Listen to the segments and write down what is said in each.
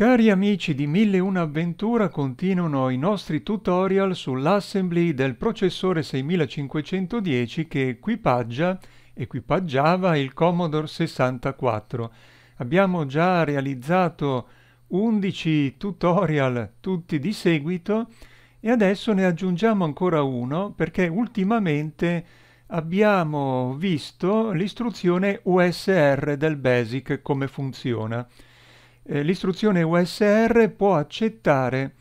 Cari amici di 1001 Avventura, continuano i nostri tutorial sull'assembly del processore 6510 che equipaggia, equipaggiava il Commodore 64. Abbiamo già realizzato 11 tutorial tutti di seguito e adesso ne aggiungiamo ancora uno perché ultimamente abbiamo visto l'istruzione USR del BASIC come funziona eh, l'istruzione USR può accettare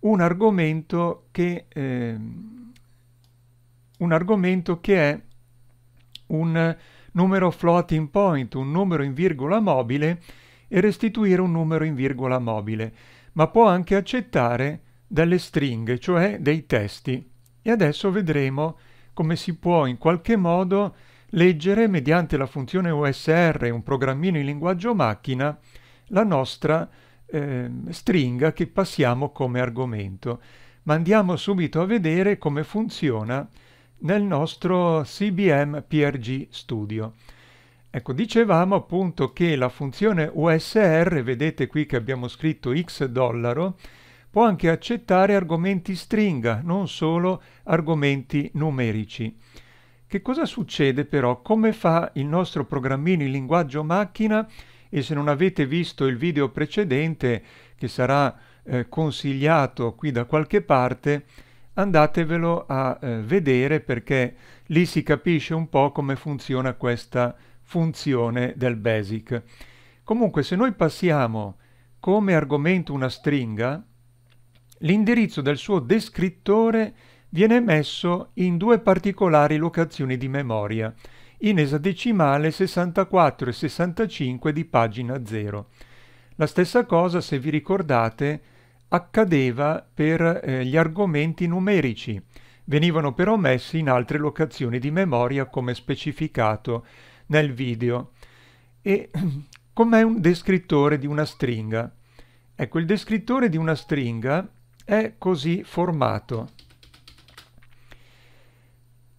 un argomento che, eh, un argomento che è un numero floating point, un numero in virgola mobile e restituire un numero in virgola mobile, ma può anche accettare delle stringhe, cioè dei testi. E adesso vedremo come si può in qualche modo leggere mediante la funzione USR un programmino in linguaggio macchina la nostra eh, stringa che passiamo come argomento. Ma andiamo subito a vedere come funziona nel nostro CBM PRG Studio. Ecco, dicevamo appunto che la funzione USR, vedete qui che abbiamo scritto X dollaro, può anche accettare argomenti stringa, non solo argomenti numerici. Che cosa succede però? Come fa il nostro programmino in linguaggio macchina e se non avete visto il video precedente che sarà eh, consigliato qui da qualche parte andatevelo a eh, vedere perché lì si capisce un po' come funziona questa funzione del basic. Comunque se noi passiamo come argomento una stringa, l'indirizzo del suo descrittore viene messo in due particolari locazioni di memoria in esadecimale 64 e 65 di pagina 0. La stessa cosa, se vi ricordate, accadeva per eh, gli argomenti numerici. Venivano però messi in altre locazioni di memoria come specificato nel video. E com'è un descrittore di una stringa? Ecco, il descrittore di una stringa è così formato.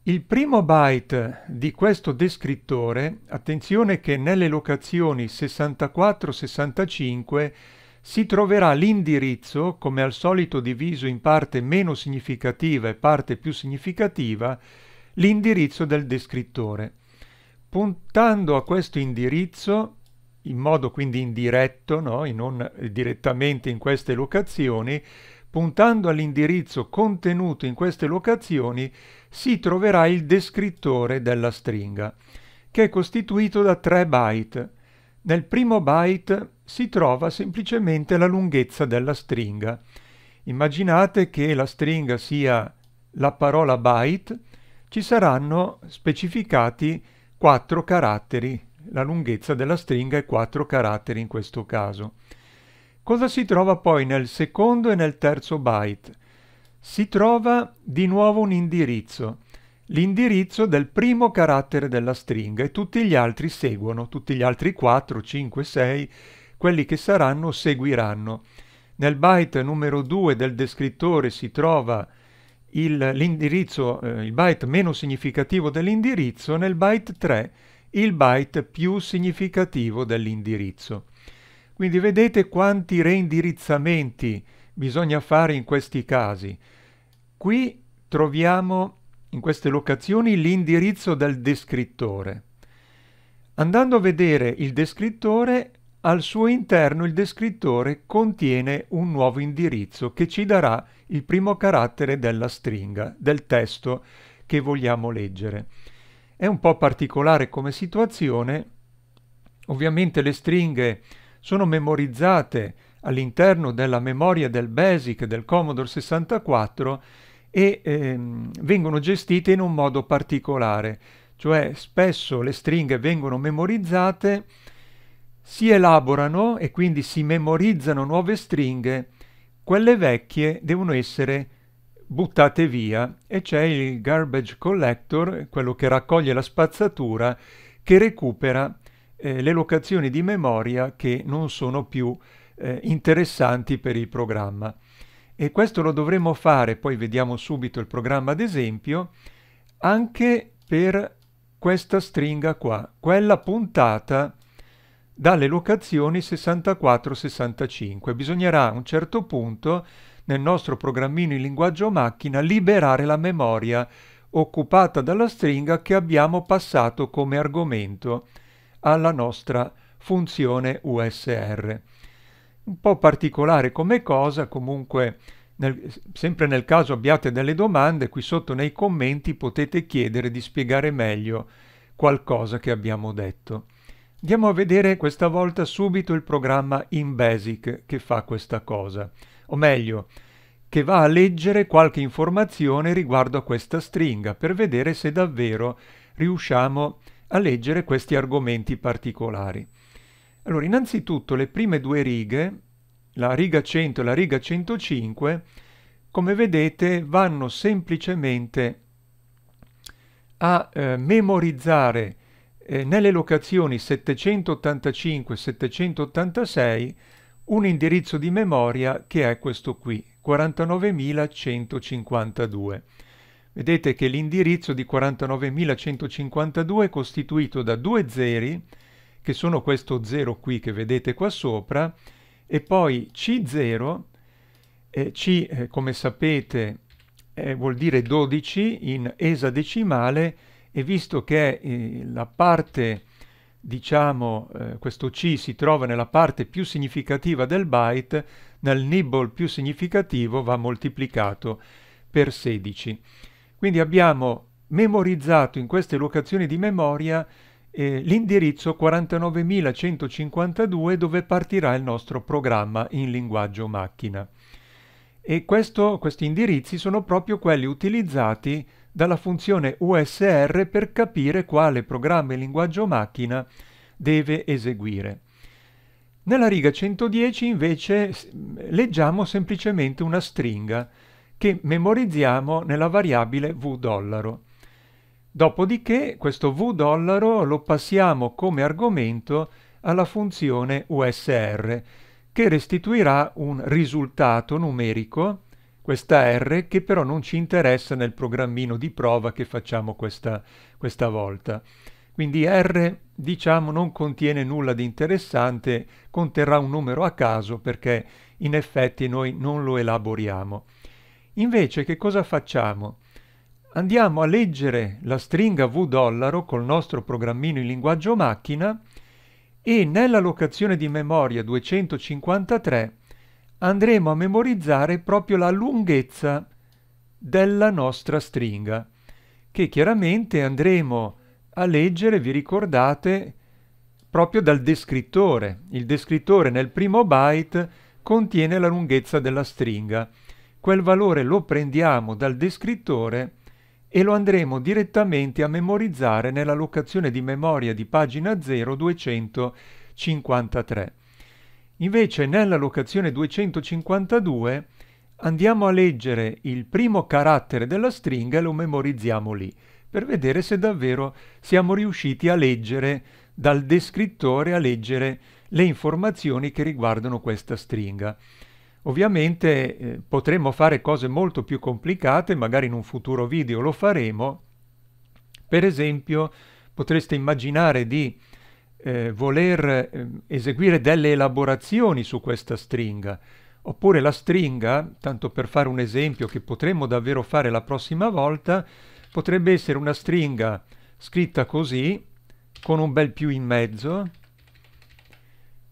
Il primo byte di questo descrittore, attenzione che nelle locazioni 64-65 si troverà l'indirizzo, come al solito diviso in parte meno significativa e parte più significativa, l'indirizzo del descrittore. Puntando a questo indirizzo, in modo quindi indiretto, no? non direttamente in queste locazioni, puntando all'indirizzo contenuto in queste locazioni si troverà il descrittore della stringa, che è costituito da tre byte. Nel primo byte si trova semplicemente la lunghezza della stringa. Immaginate che la stringa sia la parola byte, ci saranno specificati 4 caratteri, la lunghezza della stringa è 4 caratteri in questo caso. Cosa si trova poi nel secondo e nel terzo byte? Si trova di nuovo un indirizzo, l'indirizzo del primo carattere della stringa e tutti gli altri seguono, tutti gli altri 4, 5, 6, quelli che saranno seguiranno. Nel byte numero 2 del descrittore si trova l'indirizzo, eh, il byte meno significativo dell'indirizzo, nel byte 3 il byte più significativo dell'indirizzo. Quindi vedete quanti reindirizzamenti bisogna fare in questi casi. Qui troviamo in queste locazioni l'indirizzo del descrittore. Andando a vedere il descrittore, al suo interno il descrittore contiene un nuovo indirizzo che ci darà il primo carattere della stringa, del testo che vogliamo leggere. È un po' particolare come situazione, ovviamente le stringhe sono memorizzate all'interno della memoria del BASIC del Commodore 64 e ehm, vengono gestite in un modo particolare, cioè spesso le stringhe vengono memorizzate, si elaborano e quindi si memorizzano nuove stringhe, quelle vecchie devono essere buttate via e c'è il garbage collector, quello che raccoglie la spazzatura, che recupera eh, le locazioni di memoria che non sono più eh, interessanti per il programma. E questo lo dovremo fare, poi vediamo subito il programma ad esempio, anche per questa stringa qua, quella puntata dalle locazioni 64-65. Bisognerà a un certo punto nel nostro programmino in linguaggio macchina liberare la memoria occupata dalla stringa che abbiamo passato come argomento alla nostra funzione USR. Un po' particolare come cosa, comunque nel, sempre nel caso abbiate delle domande, qui sotto nei commenti potete chiedere di spiegare meglio qualcosa che abbiamo detto. Andiamo a vedere questa volta subito il programma in basic che fa questa cosa, o meglio, che va a leggere qualche informazione riguardo a questa stringa per vedere se davvero riusciamo a a leggere questi argomenti particolari. Allora, innanzitutto le prime due righe, la riga 100 e la riga 105, come vedete vanno semplicemente a eh, memorizzare eh, nelle locazioni 785 786 un indirizzo di memoria che è questo qui, 49152 vedete che l'indirizzo di 49.152 è costituito da due zeri, che sono questo 0 qui che vedete qua sopra, e poi C0, eh, C eh, come sapete eh, vuol dire 12 in esadecimale, e visto che eh, la parte, diciamo, eh, questo C si trova nella parte più significativa del byte, nel nibble più significativo va moltiplicato per 16. Quindi abbiamo memorizzato in queste locazioni di memoria eh, l'indirizzo 49152 dove partirà il nostro programma in linguaggio macchina. E questo, questi indirizzi sono proprio quelli utilizzati dalla funzione USR per capire quale programma in linguaggio macchina deve eseguire. Nella riga 110 invece leggiamo semplicemente una stringa che memorizziamo nella variabile v Dopodiché questo v lo passiamo come argomento alla funzione usr che restituirà un risultato numerico, questa r che però non ci interessa nel programmino di prova che facciamo questa, questa volta. Quindi r diciamo non contiene nulla di interessante, conterrà un numero a caso perché in effetti noi non lo elaboriamo. Invece che cosa facciamo? Andiamo a leggere la stringa V dollaro col nostro programmino in linguaggio macchina e nella locazione di memoria 253 andremo a memorizzare proprio la lunghezza della nostra stringa che chiaramente andremo a leggere, vi ricordate, proprio dal descrittore. Il descrittore nel primo byte contiene la lunghezza della stringa quel valore lo prendiamo dal descrittore e lo andremo direttamente a memorizzare nella locazione di memoria di pagina 0 253. Invece nella locazione 252 andiamo a leggere il primo carattere della stringa e lo memorizziamo lì, per vedere se davvero siamo riusciti a leggere dal descrittore a leggere le informazioni che riguardano questa stringa. Ovviamente eh, potremmo fare cose molto più complicate, magari in un futuro video lo faremo. Per esempio potreste immaginare di eh, voler eh, eseguire delle elaborazioni su questa stringa, oppure la stringa, tanto per fare un esempio che potremmo davvero fare la prossima volta, potrebbe essere una stringa scritta così, con un bel più in mezzo,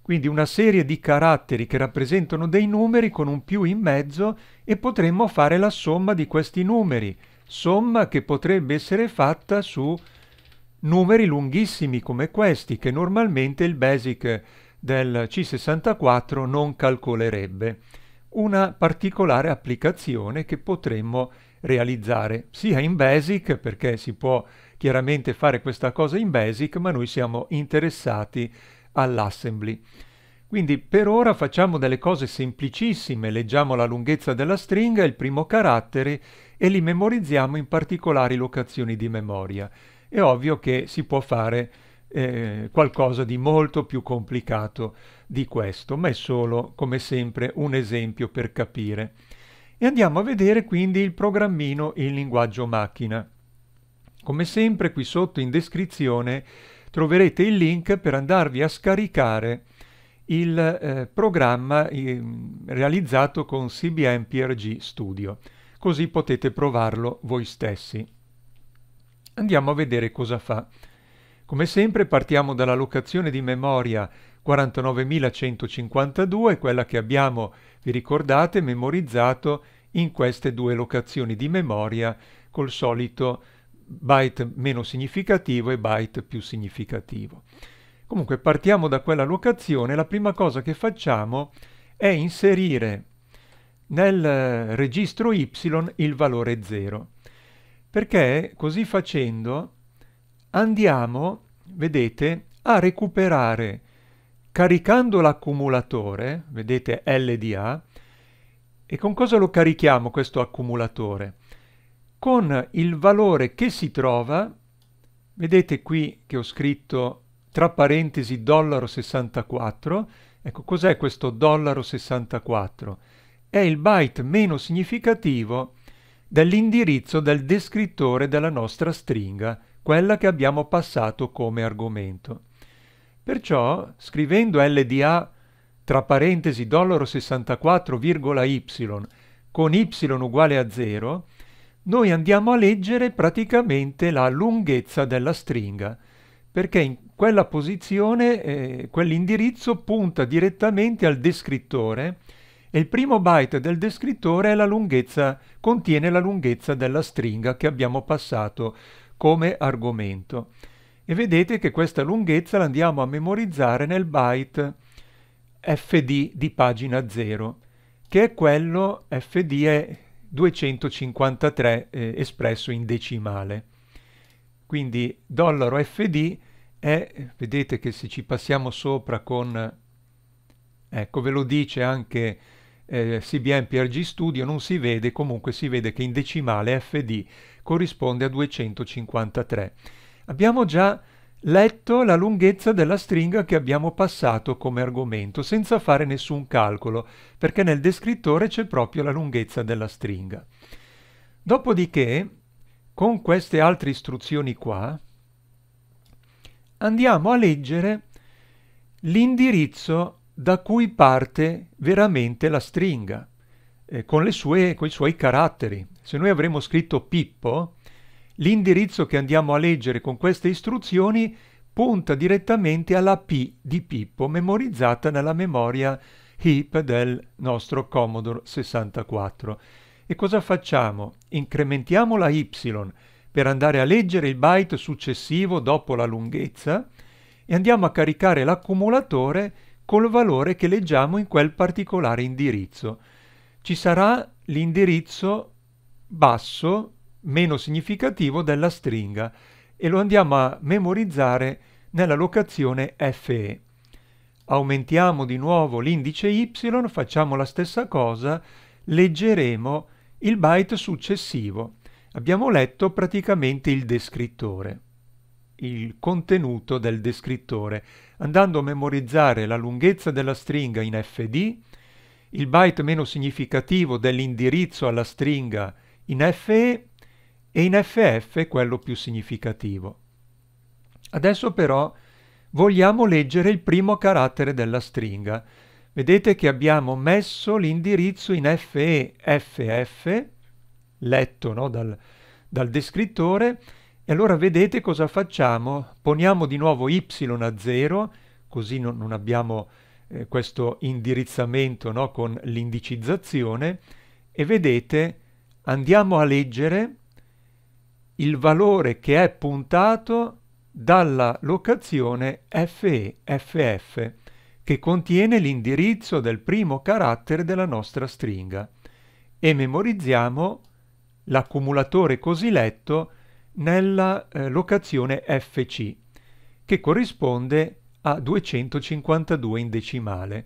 quindi una serie di caratteri che rappresentano dei numeri con un più in mezzo e potremmo fare la somma di questi numeri, somma che potrebbe essere fatta su numeri lunghissimi come questi che normalmente il BASIC del C64 non calcolerebbe. Una particolare applicazione che potremmo realizzare sia in BASIC perché si può chiaramente fare questa cosa in BASIC ma noi siamo interessati a all'assembly. Quindi per ora facciamo delle cose semplicissime, leggiamo la lunghezza della stringa, il primo carattere e li memorizziamo in particolari locazioni di memoria. È ovvio che si può fare eh, qualcosa di molto più complicato di questo, ma è solo, come sempre, un esempio per capire. E andiamo a vedere quindi il programmino in linguaggio macchina. Come sempre qui sotto in descrizione troverete il link per andarvi a scaricare il eh, programma eh, realizzato con CBM PRG Studio, così potete provarlo voi stessi. Andiamo a vedere cosa fa. Come sempre partiamo dalla locazione di memoria 49152, quella che abbiamo, vi ricordate, memorizzato in queste due locazioni di memoria col solito byte meno significativo e byte più significativo. Comunque partiamo da quella locazione, la prima cosa che facciamo è inserire nel eh, registro Y il valore 0, perché così facendo andiamo, vedete, a recuperare caricando l'accumulatore, vedete LDA, e con cosa lo carichiamo questo accumulatore? con il valore che si trova, vedete qui che ho scritto tra parentesi dollaro 64, ecco cos'è questo dollaro 64? È il byte meno significativo dell'indirizzo del descrittore della nostra stringa, quella che abbiamo passato come argomento. Perciò, scrivendo LDA tra parentesi dollaro 64,y con y uguale a 0, noi andiamo a leggere praticamente la lunghezza della stringa, perché in quella posizione, eh, quell'indirizzo punta direttamente al descrittore e il primo byte del descrittore la lunghezza, contiene la lunghezza della stringa che abbiamo passato come argomento. E vedete che questa lunghezza la andiamo a memorizzare nel byte fd di pagina 0, che è quello fd è 253 eh, espresso in decimale. Quindi dollaro FD è, vedete che se ci passiamo sopra con, ecco ve lo dice anche eh, CBN PRG Studio, non si vede, comunque si vede che in decimale FD corrisponde a 253. Abbiamo già letto la lunghezza della stringa che abbiamo passato come argomento, senza fare nessun calcolo, perché nel descrittore c'è proprio la lunghezza della stringa. Dopodiché, con queste altre istruzioni qua, andiamo a leggere l'indirizzo da cui parte veramente la stringa, eh, con, sue, con i suoi caratteri. Se noi avremmo scritto Pippo, L'indirizzo che andiamo a leggere con queste istruzioni punta direttamente alla P di Pippo memorizzata nella memoria HIP del nostro Commodore 64. E cosa facciamo? Incrementiamo la Y per andare a leggere il byte successivo dopo la lunghezza e andiamo a caricare l'accumulatore col valore che leggiamo in quel particolare indirizzo. Ci sarà l'indirizzo basso meno significativo della stringa e lo andiamo a memorizzare nella locazione FE. Aumentiamo di nuovo l'indice Y, facciamo la stessa cosa, leggeremo il byte successivo. Abbiamo letto praticamente il descrittore, il contenuto del descrittore, andando a memorizzare la lunghezza della stringa in FD, il byte meno significativo dell'indirizzo alla stringa in FE e in FF quello più significativo. Adesso però vogliamo leggere il primo carattere della stringa. Vedete che abbiamo messo l'indirizzo in FE FF, letto no, dal, dal descrittore, e allora vedete cosa facciamo. Poniamo di nuovo Y a 0, così non, non abbiamo eh, questo indirizzamento no, con l'indicizzazione, e vedete andiamo a leggere il valore che è puntato dalla locazione FEFF che contiene l'indirizzo del primo carattere della nostra stringa e memorizziamo l'accumulatore cosiletto nella eh, locazione FC che corrisponde a 252 in decimale.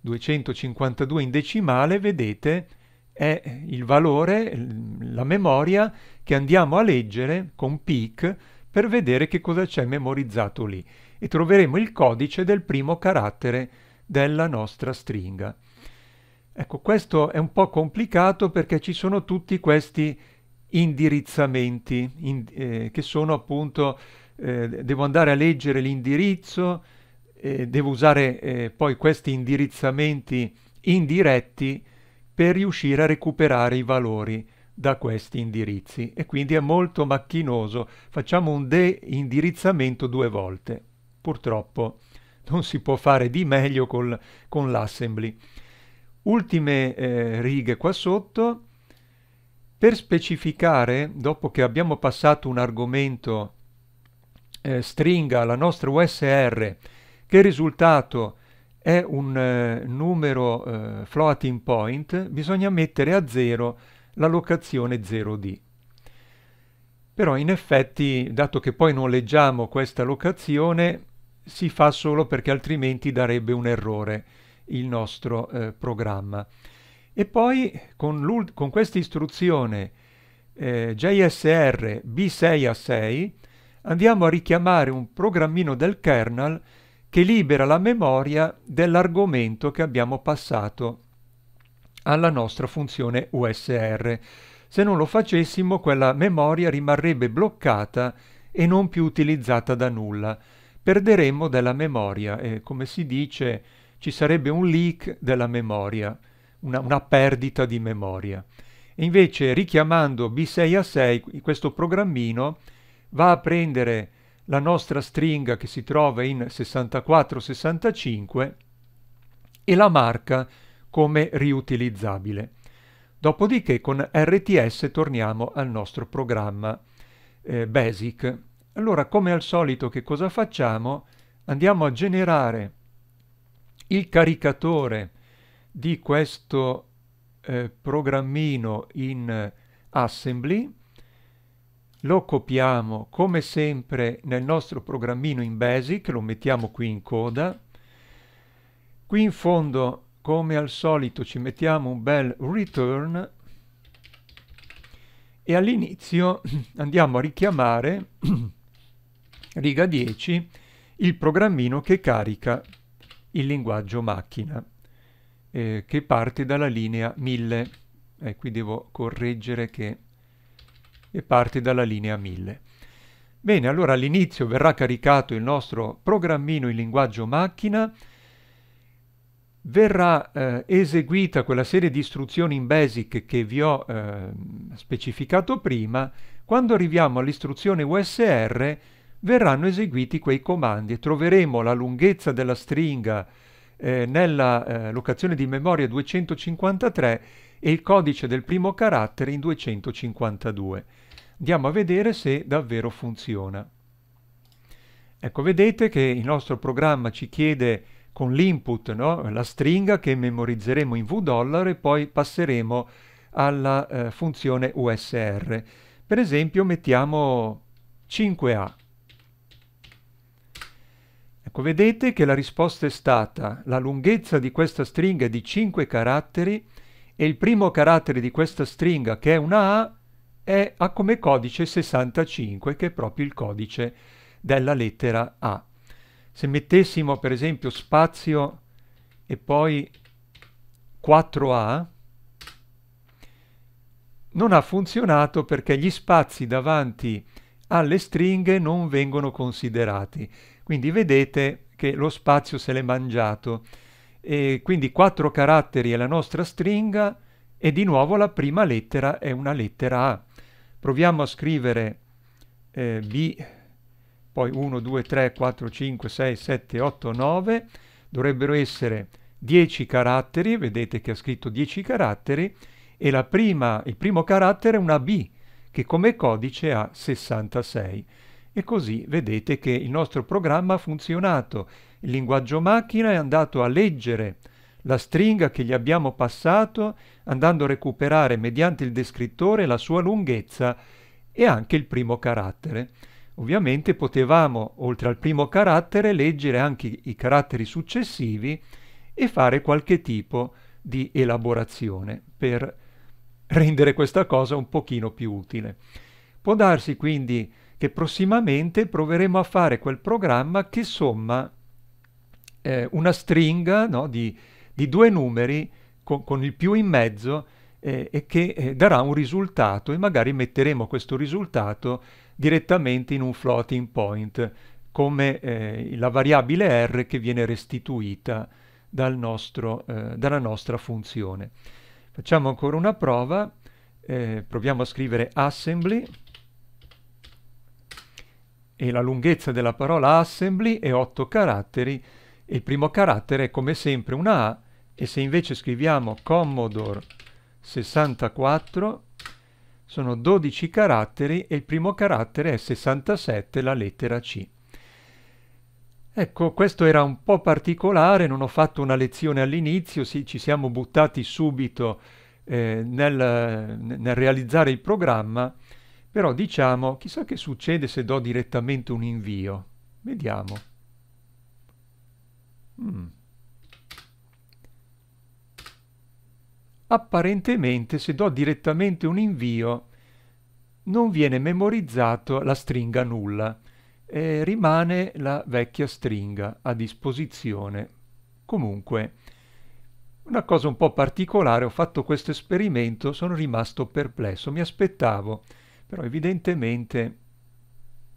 252 in decimale, vedete, è il valore, la memoria che andiamo a leggere con PIC per vedere che cosa c'è memorizzato lì e troveremo il codice del primo carattere della nostra stringa. Ecco, questo è un po' complicato perché ci sono tutti questi indirizzamenti in, eh, che sono appunto eh, devo andare a leggere l'indirizzo, eh, devo usare eh, poi questi indirizzamenti indiretti per riuscire a recuperare i valori da questi indirizzi e quindi è molto macchinoso. Facciamo un deindirizzamento due volte. Purtroppo non si può fare di meglio col, con l'assembly. Ultime eh, righe qua sotto. Per specificare, dopo che abbiamo passato un argomento eh, stringa alla nostra USR, che risultato è un eh, numero eh, floating point, bisogna mettere a zero la locazione 0D. Però in effetti, dato che poi non leggiamo questa locazione, si fa solo perché altrimenti darebbe un errore il nostro eh, programma. E poi con, con questa istruzione eh, JSR B6A6 andiamo a richiamare un programmino del kernel che libera la memoria dell'argomento che abbiamo passato alla nostra funzione USR. Se non lo facessimo, quella memoria rimarrebbe bloccata e non più utilizzata da nulla. Perderemmo della memoria e, come si dice, ci sarebbe un leak della memoria, una, una perdita di memoria. E invece, richiamando B6A6, questo programmino va a prendere la nostra stringa che si trova in 64-65 e la marca come riutilizzabile. Dopodiché con RTS torniamo al nostro programma eh, Basic. Allora, come al solito, che cosa facciamo? Andiamo a generare il caricatore di questo eh, programmino in eh, Assembly lo copiamo come sempre nel nostro programmino in Basic, lo mettiamo qui in coda. Qui in fondo, come al solito, ci mettiamo un bel return e all'inizio andiamo a richiamare, riga 10, il programmino che carica il linguaggio macchina, eh, che parte dalla linea 1000. E eh, qui devo correggere che e parti dalla linea 1000. Bene, allora all'inizio verrà caricato il nostro programmino in linguaggio macchina, verrà eh, eseguita quella serie di istruzioni in BASIC che vi ho eh, specificato prima, quando arriviamo all'istruzione USR verranno eseguiti quei comandi e troveremo la lunghezza della stringa eh, nella eh, locazione di memoria 253 e il codice del primo carattere in 252 andiamo a vedere se davvero funziona. Ecco, vedete che il nostro programma ci chiede con l'input no? la stringa che memorizzeremo in V$ e poi passeremo alla eh, funzione USR. Per esempio mettiamo 5A. Ecco, vedete che la risposta è stata la lunghezza di questa stringa è di 5 caratteri e il primo carattere di questa stringa, che è una A, è, ha come codice 65 che è proprio il codice della lettera A. Se mettessimo per esempio spazio e poi 4A, non ha funzionato perché gli spazi davanti alle stringhe non vengono considerati. Quindi vedete che lo spazio se l'è mangiato. E quindi 4 caratteri è la nostra stringa e di nuovo la prima lettera è una lettera A. Proviamo a scrivere eh, B, poi 1, 2, 3, 4, 5, 6, 7, 8, 9. Dovrebbero essere 10 caratteri, vedete che ha scritto 10 caratteri, e prima, il primo carattere è una B, che come codice ha 66. E così vedete che il nostro programma ha funzionato. Il linguaggio macchina è andato a leggere la stringa che gli abbiamo passato andando a recuperare mediante il descrittore la sua lunghezza e anche il primo carattere. Ovviamente potevamo, oltre al primo carattere, leggere anche i caratteri successivi e fare qualche tipo di elaborazione per rendere questa cosa un pochino più utile. Può darsi quindi che prossimamente proveremo a fare quel programma che somma eh, una stringa no, di di due numeri con, con il più in mezzo eh, e che eh, darà un risultato e magari metteremo questo risultato direttamente in un floating point come eh, la variabile r che viene restituita dal nostro, eh, dalla nostra funzione. Facciamo ancora una prova, eh, proviamo a scrivere assembly e la lunghezza della parola assembly è 8 caratteri il primo carattere è come sempre una A e se invece scriviamo Commodore 64 sono 12 caratteri e il primo carattere è 67, la lettera C. Ecco, questo era un po' particolare, non ho fatto una lezione all'inizio, sì, ci siamo buttati subito eh, nel, nel realizzare il programma, però diciamo, chissà che succede se do direttamente un invio. Vediamo. Mm. Apparentemente se do direttamente un invio non viene memorizzato la stringa nulla, eh, rimane la vecchia stringa a disposizione. Comunque, una cosa un po' particolare, ho fatto questo esperimento, sono rimasto perplesso, mi aspettavo, però evidentemente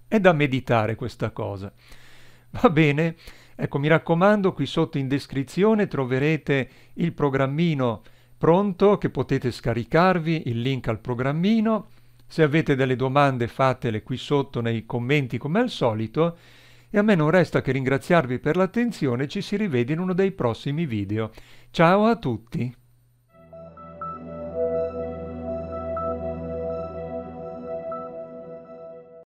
è da meditare questa cosa. Va bene, Ecco, mi raccomando, qui sotto in descrizione troverete il programmino pronto che potete scaricarvi, il link al programmino. Se avete delle domande fatele qui sotto nei commenti come al solito e a me non resta che ringraziarvi per l'attenzione, ci si rivede in uno dei prossimi video. Ciao a tutti!